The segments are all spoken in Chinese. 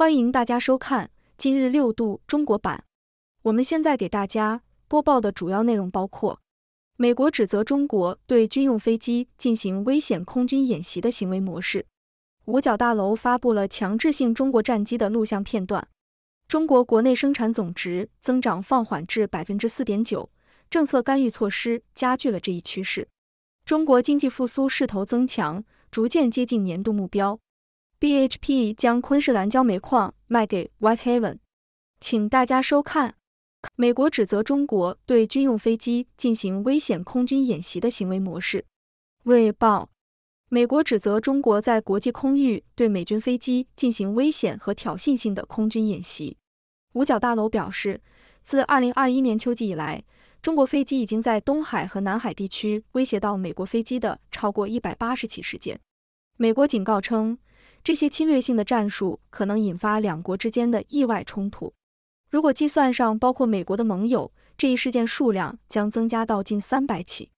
欢迎大家收看今日六度中国版。我们现在给大家播报的主要内容包括：美国指责中国对军用飞机进行危险空军演习的行为模式；五角大楼发布了强制性中国战机的录像片段；中国国内生产总值增长放缓至百分之四点九，政策干预措施加剧了这一趋势；中国经济复苏势头增强，逐渐接近年度目标。BHP 将昆士兰焦煤矿卖给 White Haven，请大家收看。美国指责中国对军用飞机进行危险空军演习的行为模式。卫报。美国指责中国在国际空域对美军飞机进行危险和挑衅性的空军演习。五角大楼表示，自二零二一年秋季以来，中国飞机已经在东海和南海地区威胁到美国飞机的超过一百八十起事件。美国警告称。这些侵略性的战术可能引发两国之间的意外冲突。如果计算上包括美国的盟友，这一事件数量将增加到近三百起。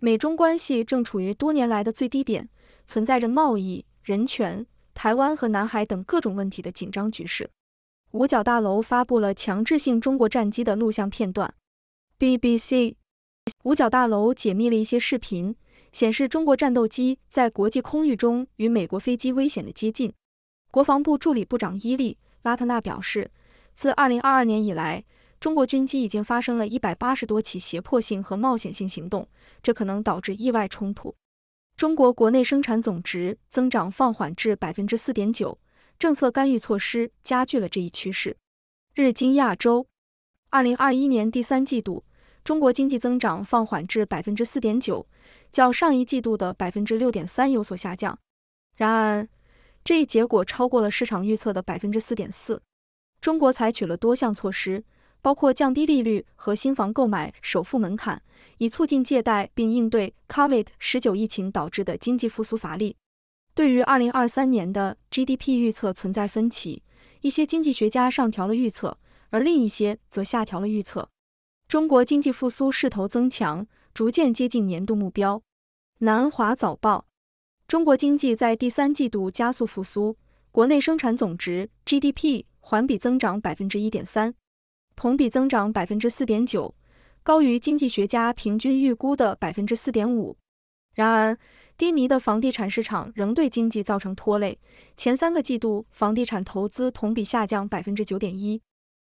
美中关系正处于多年来的最低点，存在着贸易、人权、台湾和南海等各种问题的紧张局势。五角大楼发布了强制性中国战机的录像片段。BBC，五角大楼解密了一些视频。显示中国战斗机在国际空域中与美国飞机危险的接近。国防部助理部长伊利拉特纳表示，自二零二二年以来，中国军机已经发生了一百八十多起胁迫性和冒险性行动，这可能导致意外冲突。中国国内生产总值增长放缓至百分之四点九，政策干预措施加剧了这一趋势。日经亚洲，二零二一年第三季度。中国经济增长放缓至百分之四点九，较上一季度的百分之六点三有所下降。然而，这一结果超过了市场预测的百分之四点四。中国采取了多项措施，包括降低利率和新房购买首付门槛，以促进借贷并应对 COVID-19 疫情导致的经济复苏乏力。对于二零二三年的 GDP 预测存在分歧，一些经济学家上调了预测，而另一些则下调了预测。中国经济复苏势头增强，逐渐接近年度目标。南华早报：中国经济在第三季度加速复苏，国内生产总值 （GDP） 环比增长百分之一点三，同比增长百分之四点九，高于经济学家平均预估的百分之四点五。然而，低迷的房地产市场仍对经济造成拖累，前三个季度房地产投资同比下降百分之九点一。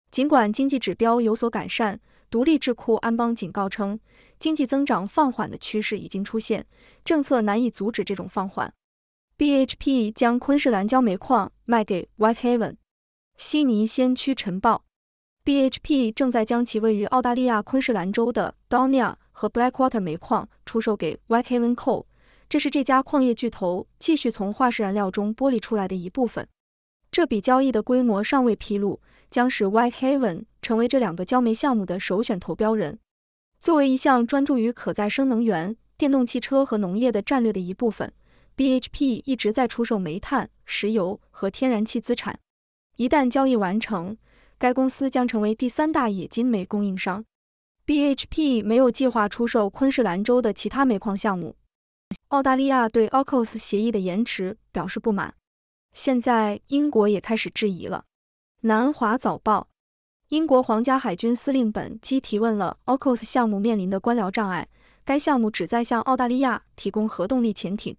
尽管经济指标有所改善，独立智库安邦警告称，经济增长放缓的趋势已经出现，政策难以阻止这种放缓。BHP 将昆士兰焦煤矿卖给 Whitehaven。悉尼先驱晨报，BHP 正在将其位于澳大利亚昆士兰州的 Donia 和 Blackwater 煤矿出售给 Whitehaven Coal，这是这家矿业巨头继续从化石燃料中剥离出来的一部分。这笔交易的规模尚未披露，将使 White Haven 成为这两个焦煤项目的首选投标人。作为一项专注于可再生能源、电动汽车和农业的战略的一部分，BHP 一直在出售煤炭、石油和天然气资产。一旦交易完成，该公司将成为第三大冶金煤供应商。BHP 没有计划出售昆士兰州的其他煤矿项目。澳大利亚对 OCS 协议的延迟表示不满。现在英国也开始质疑了。南华早报，英国皇家海军司令本基提问了 AUKUS 项目面临的官僚障碍，该项目旨在向澳大利亚提供核动力潜艇。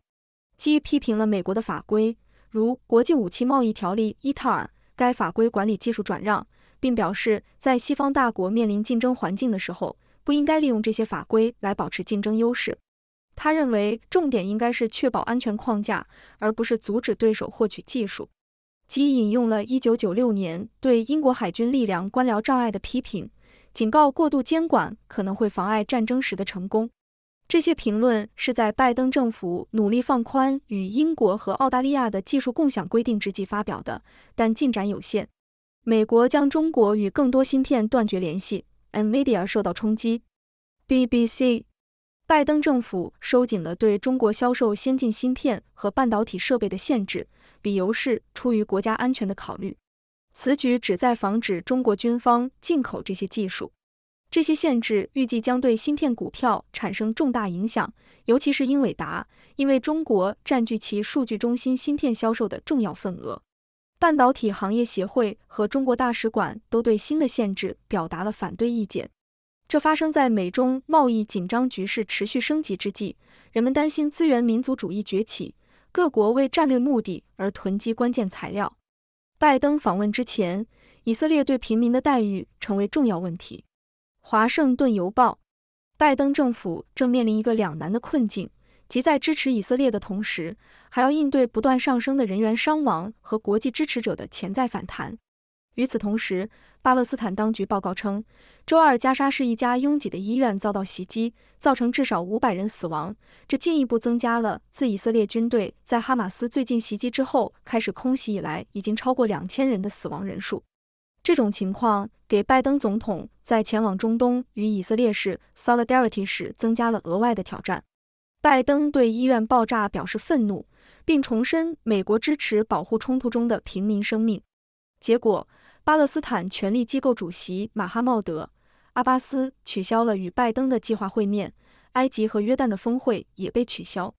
基批评了美国的法规，如国际武器贸易条例伊 t a r 该法规管理技术转让，并表示在西方大国面临竞争环境的时候，不应该利用这些法规来保持竞争优势。他认为重点应该是确保安全框架，而不是阻止对手获取技术。即引用了1996年对英国海军力量官僚障碍的批评，警告过度监管可能会妨碍战争时的成功。这些评论是在拜登政府努力放宽与英国和澳大利亚的技术共享规定之际发表的，但进展有限。美国将中国与更多芯片断绝联系，NVIDIA 受到冲击。BBC。拜登政府收紧了对中国销售先进芯片和半导体设备的限制，理由是出于国家安全的考虑。此举旨在防止中国军方进口这些技术。这些限制预计将对芯片股票产生重大影响，尤其是英伟达，因为中国占据其数据中心芯片销售的重要份额。半导体行业协会和中国大使馆都对新的限制表达了反对意见。这发生在美中贸易紧张局势持续升级之际，人们担心资源民族主义崛起，各国为战略目的而囤积关键材料。拜登访问之前，以色列对平民的待遇成为重要问题。华盛顿邮报：拜登政府正面临一个两难的困境，即在支持以色列的同时，还要应对不断上升的人员伤亡和国际支持者的潜在反弹。与此同时，巴勒斯坦当局报告称，周二加沙市一家拥挤的医院遭到袭击，造成至少五百人死亡。这进一步增加了自以色列军队在哈马斯最近袭击之后开始空袭以来，已经超过两千人的死亡人数。这种情况给拜登总统在前往中东与以色列市 solidarity 时增加了额外的挑战。拜登对医院爆炸表示愤怒，并重申美国支持保护冲突中的平民生命。结果。巴勒斯坦权力机构主席马哈茂德·阿巴斯取消了与拜登的计划会面，埃及和约旦的峰会也被取消。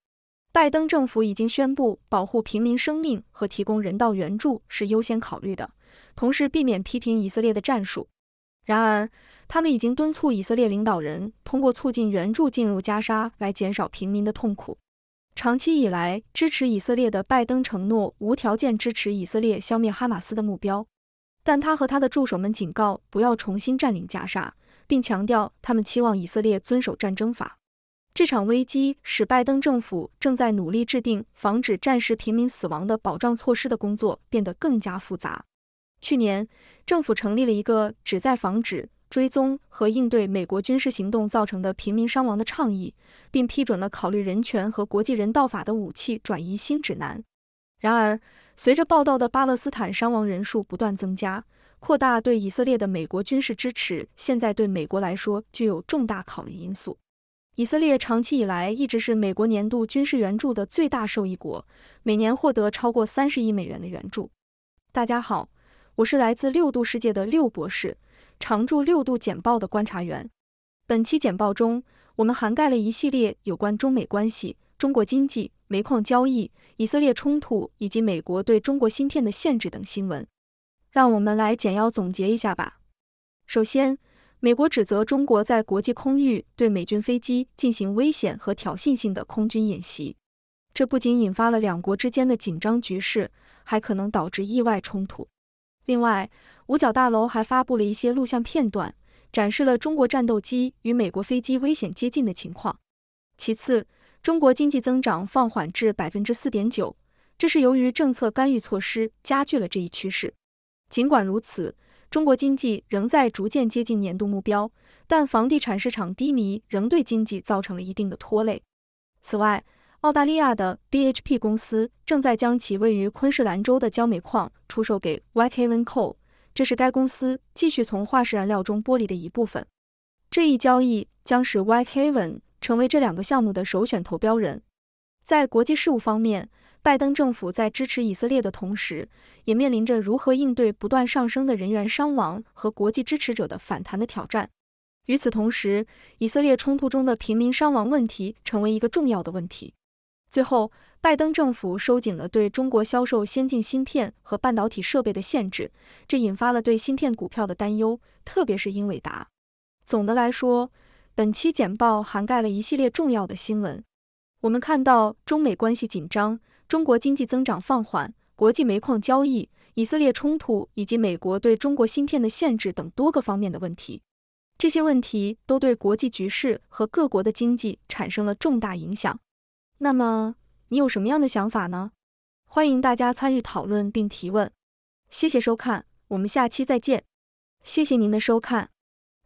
拜登政府已经宣布，保护平民生命和提供人道援助是优先考虑的，同时避免批评以色列的战术。然而，他们已经敦促以色列领导人通过促进援助进入加沙来减少平民的痛苦。长期以来支持以色列的拜登承诺无条件支持以色列消灭哈马斯的目标。但他和他的助手们警告不要重新占领加沙，并强调他们期望以色列遵守战争法。这场危机使拜登政府正在努力制定防止战时平民死亡的保障措施的工作变得更加复杂。去年，政府成立了一个旨在防止追踪和应对美国军事行动造成的平民伤亡的倡议，并批准了考虑人权和国际人道法的武器转移新指南。然而，随着报道的巴勒斯坦伤亡人数不断增加，扩大对以色列的美国军事支持，现在对美国来说具有重大考虑因素。以色列长期以来一直是美国年度军事援助的最大受益国，每年获得超过三十亿美元的援助。大家好，我是来自六度世界的六博士，常驻六度简报的观察员。本期简报中，我们涵盖了一系列有关中美关系、中国经济。煤矿交易、以色列冲突以及美国对中国芯片的限制等新闻，让我们来简要总结一下吧。首先，美国指责中国在国际空域对美军飞机进行危险和挑衅性的空军演习，这不仅引发了两国之间的紧张局势，还可能导致意外冲突。另外，五角大楼还发布了一些录像片段，展示了中国战斗机与美国飞机危险接近的情况。其次，中国经济增长放缓至百分之四点九，这是由于政策干预措施加剧了这一趋势。尽管如此，中国经济仍在逐渐接近年度目标，但房地产市场低迷仍对经济造成了一定的拖累。此外，澳大利亚的 BHP 公司正在将其位于昆士兰州的焦煤矿出售给 Whitehaven Coal，这是该公司继续从化石燃料中剥离的一部分。这一交易将使 Whitehaven。成为这两个项目的首选投标人。在国际事务方面，拜登政府在支持以色列的同时，也面临着如何应对不断上升的人员伤亡和国际支持者的反弹的挑战。与此同时，以色列冲突中的平民伤亡问题成为一个重要的问题。最后，拜登政府收紧了对中国销售先进芯片和半导体设备的限制，这引发了对芯片股票的担忧，特别是英伟达。总的来说，本期简报涵盖了一系列重要的新闻，我们看到中美关系紧张、中国经济增长放缓、国际煤矿交易、以色列冲突以及美国对中国芯片的限制等多个方面的问题。这些问题都对国际局势和各国的经济产生了重大影响。那么，你有什么样的想法呢？欢迎大家参与讨论并提问。谢谢收看，我们下期再见。谢谢您的收看。